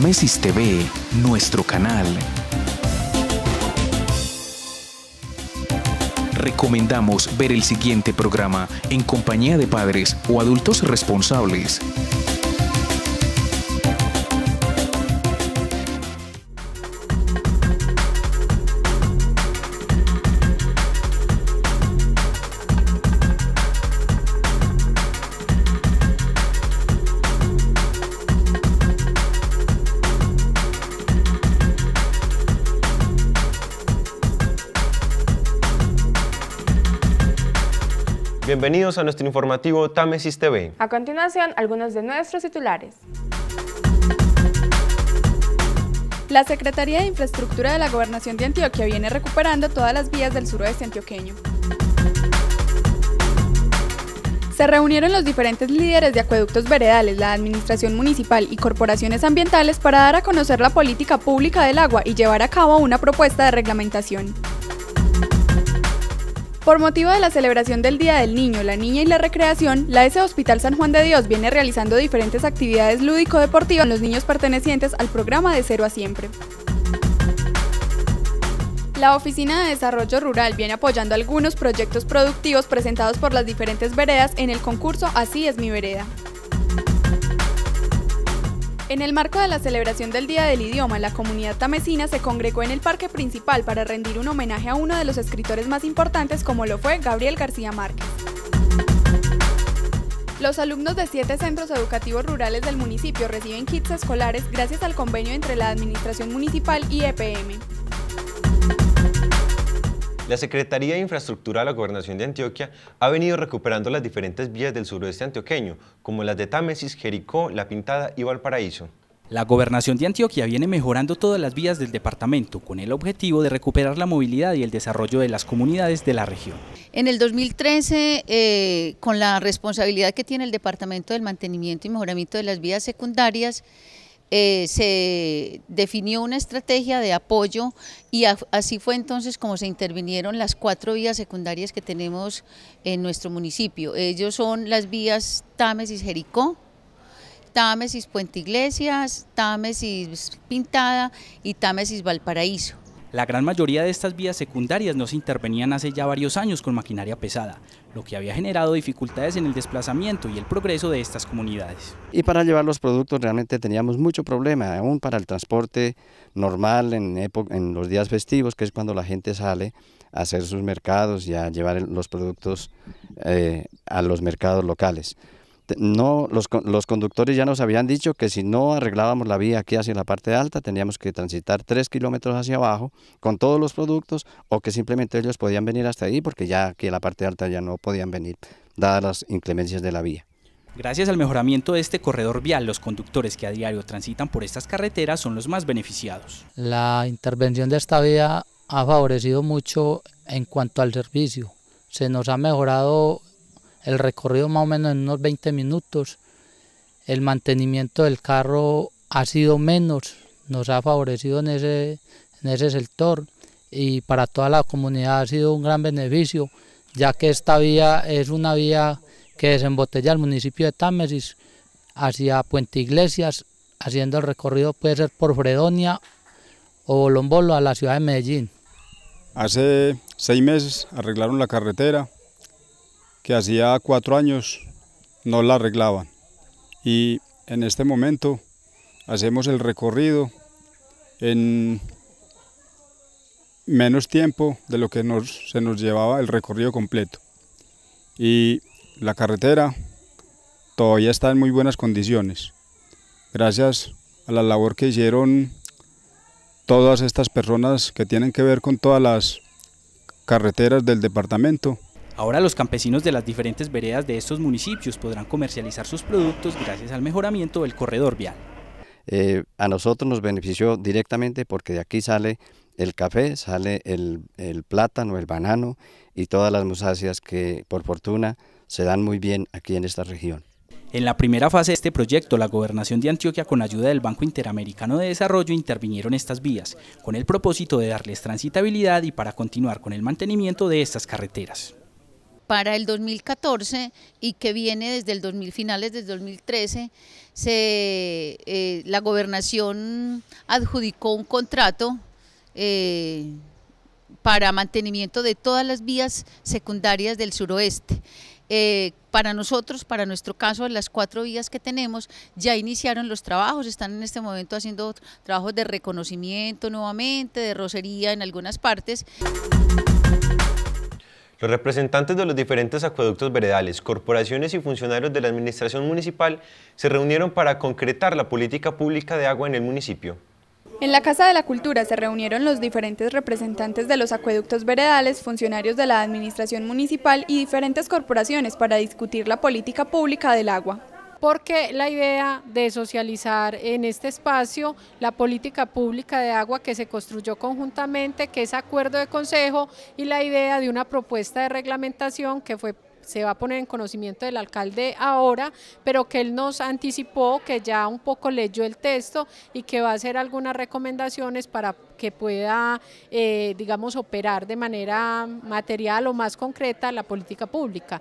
Amesis TV, nuestro canal. Recomendamos ver el siguiente programa en compañía de padres o adultos responsables. bienvenidos a nuestro informativo Tamesis TV. A continuación, algunos de nuestros titulares. La Secretaría de Infraestructura de la Gobernación de Antioquia viene recuperando todas las vías del suroeste antioqueño. Se reunieron los diferentes líderes de acueductos veredales, la administración municipal y corporaciones ambientales para dar a conocer la política pública del agua y llevar a cabo una propuesta de reglamentación. Por motivo de la celebración del Día del Niño, la Niña y la Recreación, la S Hospital San Juan de Dios viene realizando diferentes actividades lúdico-deportivas en los niños pertenecientes al programa de Cero a Siempre. La Oficina de Desarrollo Rural viene apoyando algunos proyectos productivos presentados por las diferentes veredas en el concurso Así es mi vereda. En el marco de la celebración del Día del Idioma, la comunidad tamesina se congregó en el parque principal para rendir un homenaje a uno de los escritores más importantes como lo fue Gabriel García Márquez. Los alumnos de siete centros educativos rurales del municipio reciben kits escolares gracias al convenio entre la Administración Municipal y EPM. La Secretaría de Infraestructura de la Gobernación de Antioquia ha venido recuperando las diferentes vías del suroeste antioqueño, como las de Támesis, Jericó, La Pintada y Valparaíso. La gobernación de Antioquia viene mejorando todas las vías del departamento con el objetivo de recuperar la movilidad y el desarrollo de las comunidades de la región. En el 2013, eh, con la responsabilidad que tiene el departamento del mantenimiento y mejoramiento de las vías secundarias, eh, se definió una estrategia de apoyo y así fue entonces como se intervinieron las cuatro vías secundarias que tenemos en nuestro municipio. Ellos son las vías Támesis Jericó, Támesis Puente Iglesias, Támesis Pintada y Támesis Valparaíso. La gran mayoría de estas vías secundarias no se intervenían hace ya varios años con maquinaria pesada lo que había generado dificultades en el desplazamiento y el progreso de estas comunidades. Y para llevar los productos realmente teníamos mucho problema, aún para el transporte normal en, en los días festivos, que es cuando la gente sale a hacer sus mercados y a llevar los productos eh, a los mercados locales no, los, conductores ya nos habían dicho que si no arreglábamos la vía aquí hacia la parte alta, teníamos que transitar tres kilómetros hacia abajo con todos los productos o que simplemente ellos podían venir hasta ahí porque ya aquí en la parte alta ya no podían venir, dadas las inclemencias de la vía. Gracias al mejoramiento de este corredor vial, los conductores que a diario transitan por estas carreteras son los más beneficiados. La intervención de esta vía ha favorecido mucho en cuanto al servicio. Se nos ha mejorado el recorrido más o menos en unos 20 minutos. El mantenimiento del carro ha sido menos, nos ha favorecido en ese, en ese sector y para toda la comunidad ha sido un gran beneficio, ya que esta vía es una vía que desembotella el municipio de Támesis hacia Puente Iglesias, haciendo el recorrido puede ser por Fredonia o Bolombolo a la ciudad de Medellín. Hace seis meses arreglaron la carretera que hacía cuatro años no la arreglaban. Y en este momento hacemos el recorrido en menos tiempo de lo que se nos llevaba el recorrido completo. Y la carretera todavía está en muy buenas condiciones. Gracias a la labor que hicieron todas estas personas que tienen que ver con todas las carreteras del departamento Ahora los campesinos de las diferentes veredas de estos municipios podrán comercializar sus productos gracias al mejoramiento del corredor vial. Eh, a nosotros nos benefició directamente porque de aquí sale el café, sale el, el plátano, el banano y todas las musáceas que por fortuna se dan muy bien aquí en esta región. En la primera fase de este proyecto, la Gobernación de Antioquia, con ayuda del Banco Interamericano de Desarrollo, intervinieron estas vías, con el propósito de darles transitabilidad y para continuar con el mantenimiento de estas carreteras para el 2014 y que viene desde el 2000, finales del 2013, eh, la gobernación adjudicó un contrato eh, para mantenimiento de todas las vías secundarias del suroeste. Eh, para nosotros, para nuestro caso, las cuatro vías que tenemos ya iniciaron los trabajos, están en este momento haciendo trabajos de reconocimiento nuevamente, de rocería en algunas partes. Los representantes de los diferentes acueductos veredales, corporaciones y funcionarios de la Administración Municipal se reunieron para concretar la política pública de agua en el municipio. En la Casa de la Cultura se reunieron los diferentes representantes de los acueductos veredales, funcionarios de la Administración Municipal y diferentes corporaciones para discutir la política pública del agua porque la idea de socializar en este espacio la política pública de agua que se construyó conjuntamente, que es acuerdo de consejo y la idea de una propuesta de reglamentación que se va a poner en conocimiento del alcalde ahora, pero que él nos anticipó que ya un poco leyó el texto y que va a hacer algunas recomendaciones para que pueda, eh, digamos, operar de manera material o más concreta la política pública.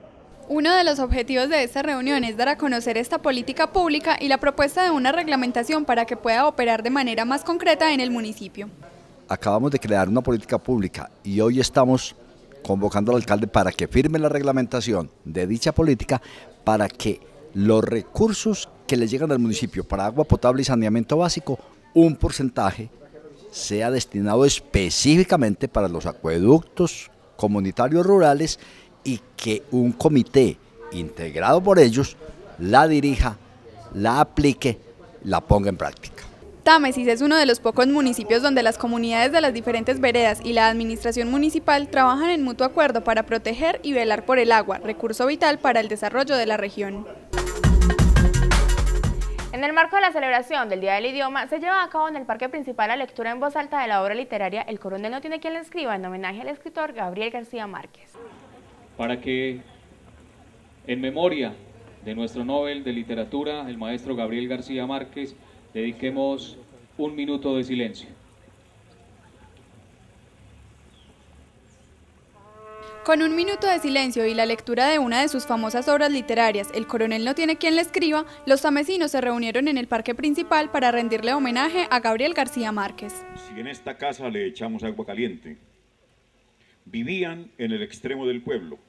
Uno de los objetivos de esta reunión es dar a conocer esta política pública y la propuesta de una reglamentación para que pueda operar de manera más concreta en el municipio. Acabamos de crear una política pública y hoy estamos convocando al alcalde para que firme la reglamentación de dicha política para que los recursos que le llegan al municipio para agua potable y saneamiento básico, un porcentaje sea destinado específicamente para los acueductos comunitarios rurales y que un comité integrado por ellos la dirija, la aplique, la ponga en práctica. Támesis es uno de los pocos municipios donde las comunidades de las diferentes veredas y la administración municipal trabajan en mutuo acuerdo para proteger y velar por el agua, recurso vital para el desarrollo de la región. En el marco de la celebración del Día del Idioma, se lleva a cabo en el Parque Principal la lectura en voz alta de la obra literaria El Coronel no tiene quien le escriba, en homenaje al escritor Gabriel García Márquez para que en memoria de nuestro Nobel de Literatura, el maestro Gabriel García Márquez, dediquemos un minuto de silencio. Con un minuto de silencio y la lectura de una de sus famosas obras literarias, El coronel no tiene quien le escriba, los tamesinos se reunieron en el parque principal para rendirle homenaje a Gabriel García Márquez. Si en esta casa le echamos agua caliente, Vivían en el extremo del pueblo,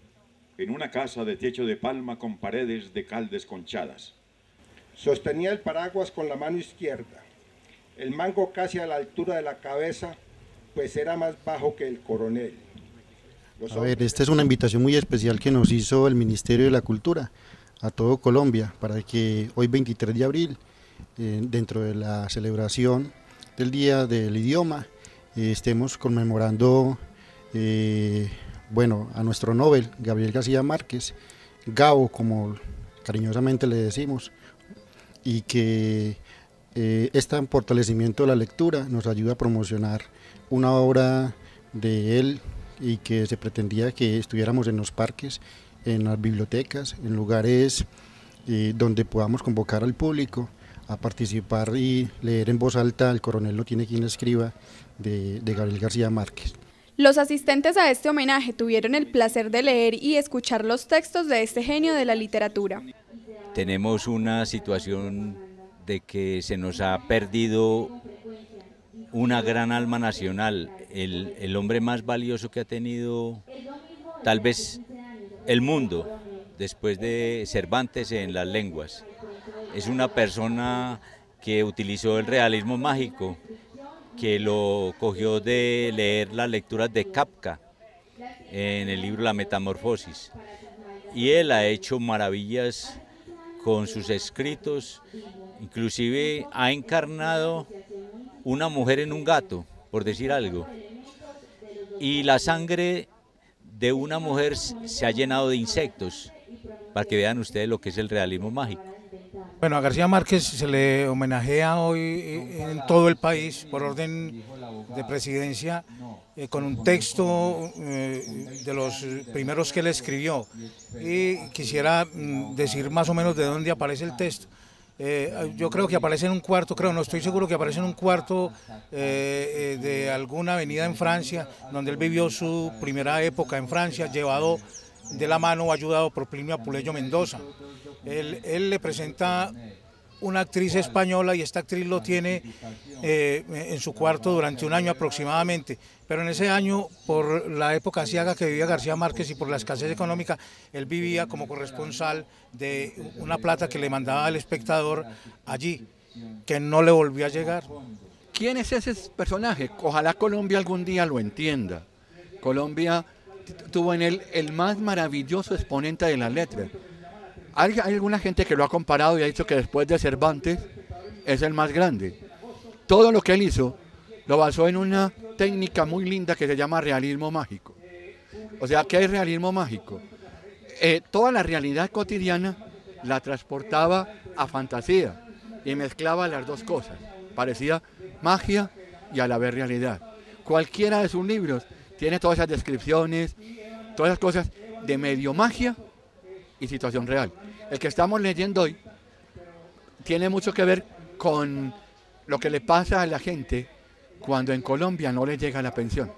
en una casa de techo de palma con paredes de cal desconchadas. Sostenía el paraguas con la mano izquierda, el mango casi a la altura de la cabeza, pues era más bajo que el coronel. a ver, esta es una invitación muy especial que nos hizo el Ministerio de la Cultura a todo Colombia para que hoy 23 de abril, eh, dentro de la celebración del Día del Idioma, eh, estemos conmemorando eh, bueno, a nuestro Nobel, Gabriel García Márquez, Gabo, como cariñosamente le decimos, y que eh, este fortalecimiento de la lectura nos ayuda a promocionar una obra de él y que se pretendía que estuviéramos en los parques, en las bibliotecas, en lugares eh, donde podamos convocar al público a participar y leer en voz alta El coronel no tiene quien escriba de Gabriel García Márquez. Los asistentes a este homenaje tuvieron el placer de leer y escuchar los textos de este genio de la literatura. Tenemos una situación de que se nos ha perdido una gran alma nacional, el, hombre más valioso que ha tenido tal vez el mundo, después de Cervantes en las lenguas. Es una persona que utilizó el realismo mágico que lo cogió de leer las lecturas de Kapka en el libro La Metamorfosis. Y él ha hecho maravillas con sus escritos, inclusive ha encarnado una mujer en un gato, por decir algo. Y la sangre de una mujer se ha llenado de insectos, para que vean ustedes lo que es el realismo mágico. Bueno, a García Márquez se le homenajea hoy eh, en todo el país por orden de presidencia eh, con un texto eh, de los primeros que él escribió. Y quisiera mm, decir más o menos de dónde aparece el texto. yo creo que aparece en un cuarto, creo, no estoy seguro que aparece en un cuarto de alguna avenida en Francia, donde él vivió su primera época en Francia, llevado de la mano ayudado por Plinio Apuleyo Mendoza. Él, le presenta una actriz española y esta actriz lo tiene eh, en su cuarto durante un año aproximadamente. Pero en ese año, por la época ciaga que vivía García Márquez y por la escasez económica, él vivía como corresponsal de una plata que le mandaba el espectador allí, que no le volvió a llegar. ¿Quién es ese personaje? Ojalá Colombia algún día lo entienda. Colombia tuvo en él el más maravilloso exponente de la letra. Hay, alguna gente que lo ha comparado y ha dicho que después de Cervantes es el más grande. Todo lo que él hizo lo basó en una técnica muy linda que se llama realismo mágico. O sea, ¿qué es realismo mágico? Eh, toda la realidad cotidiana la transportaba a fantasía y mezclaba las dos cosas. Parecía magia y a la vez realidad. Cualquiera de sus libros tiene todas esas descripciones, todas las cosas de medio magia y situación real. El que estamos leyendo hoy tiene mucho que ver con lo que le pasa a la gente cuando en Colombia no le llega la pensión.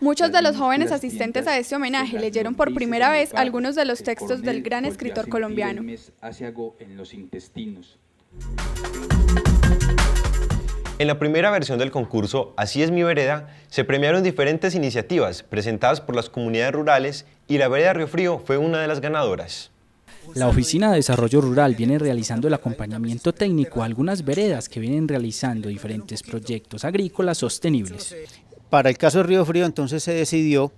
Muchos de los jóvenes asistentes a este homenaje leyeron por primera vez algunos de los textos del gran escritor colombiano. En la primera versión del concurso Así es mi vereda, se premiaron diferentes iniciativas presentadas por las comunidades rurales y la vereda Río Frío fue una de las ganadoras. La Oficina de Desarrollo Rural viene realizando el acompañamiento técnico a algunas veredas que vienen realizando diferentes proyectos agrícolas sostenibles. Para el caso de Río Frío entonces se decidió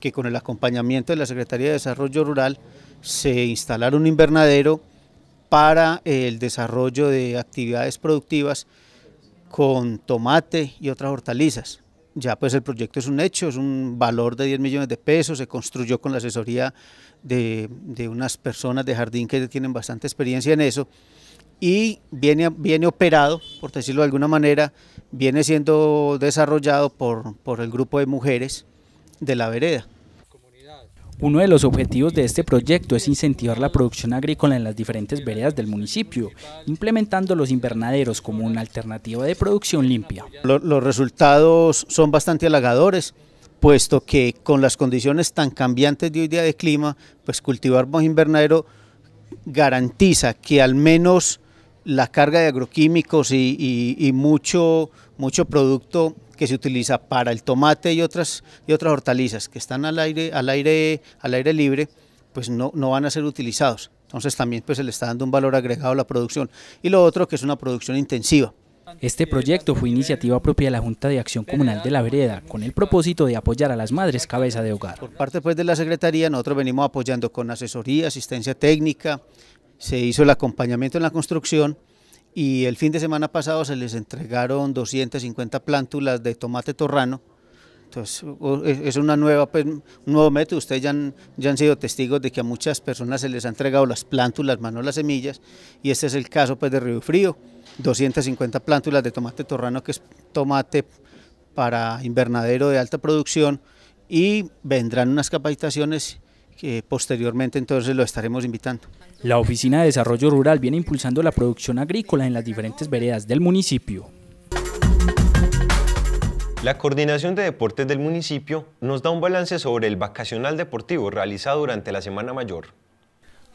que con el acompañamiento de la Secretaría de Desarrollo Rural se instalara un invernadero para el desarrollo de actividades productivas con tomate y otras hortalizas. Ya pues el proyecto es un hecho, es un valor de 10 millones de pesos, se construyó con la asesoría de, unas personas de jardín que tienen bastante experiencia en eso y viene, viene operado, por decirlo de alguna manera, viene siendo desarrollado por, por el grupo de mujeres de la vereda. Uno de los objetivos de este proyecto es incentivar la producción agrícola en las diferentes veredas del municipio, implementando los invernaderos como una alternativa de producción limpia. Los resultados son bastante halagadores, puesto que con las condiciones tan cambiantes de hoy día de clima, pues cultivar más invernadero garantiza que al menos la carga de agroquímicos y, mucho, mucho producto que se utiliza para el tomate y otras, y otras hortalizas que están al aire, al aire, al aire libre, pues no, no van a ser utilizados. Entonces también pues, se le está dando un valor agregado a la producción. Y lo otro que es una producción intensiva. Este proyecto fue iniciativa propia de la Junta de Acción Comunal de la Vereda, con el propósito de apoyar a las madres cabeza de hogar. Por parte pues, de la Secretaría, nosotros venimos apoyando con asesoría, asistencia técnica, se hizo el acompañamiento en la construcción, y el fin de semana pasado se les entregaron 250 plántulas de tomate torrano. Entonces, e, es una nueva, pues, un nuevo método. Ustedes ya han, ya han sido testigos de que a muchas personas se les han entregado las plántulas, más no las semillas, y este es el caso pues, de Río Frío, 250 plántulas de tomate torrano, que es tomate para invernadero de alta producción, y vendrán unas capacitaciones que posteriormente entonces lo estaremos invitando. La Oficina de Desarrollo Rural viene impulsando la producción agrícola en las diferentes veredas del municipio. La coordinación de deportes del municipio nos da un balance sobre el vacacional deportivo realizado durante la Semana Mayor.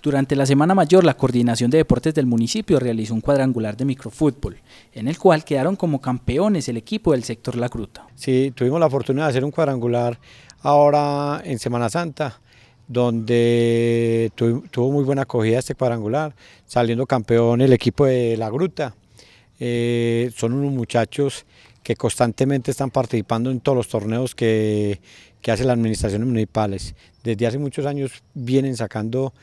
Durante la Semana Mayor, la Coordinación de Deportes del municipio realizó un cuadrangular de microfútbol, en el cual quedaron como campeones el equipo del sector La Gruta. Sí, tuvimos la fortuna de hacer un cuadrangular ahora en Semana Santa, donde tuvo muy buena acogida este cuadrangular, saliendo campeón el equipo de La Gruta. Eh, son unos muchachos que constantemente están participando en todos los torneos que, hacen las administraciones municipales. Desde hace muchos años vienen sacando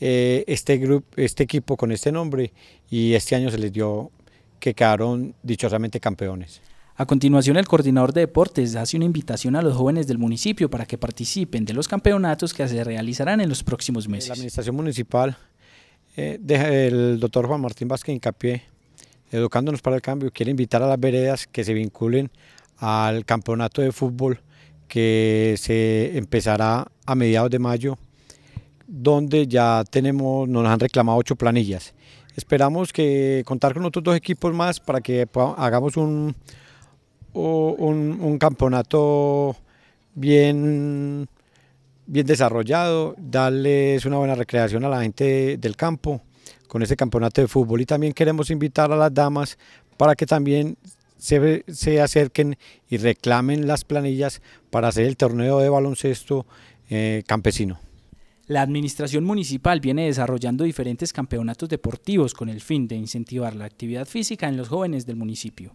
eh, este, este equipo con este nombre y este año se les dio que quedaron dichosamente campeones. A continuación, el coordinador de deportes hace una invitación a los jóvenes del municipio para que participen de los campeonatos que se realizarán en los próximos meses. La administración municipal, eh, el doctor Juan Martín Vázquez Incapié, Educándonos para el Cambio, quiere invitar a las veredas que se vinculen al campeonato de fútbol que se empezará a mediados de mayo, donde ya tenemos, nos han reclamado ocho planillas. Esperamos que contar con otros dos equipos más para que hagamos un, un, campeonato bien, bien desarrollado, darles una buena recreación a la gente del campo con ese campeonato de fútbol. Y también queremos invitar a las damas para que también se, se acerquen y reclamen las planillas para hacer el torneo de baloncesto eh, campesino. La administración municipal viene desarrollando diferentes campeonatos deportivos con el fin de incentivar la actividad física en los jóvenes del municipio.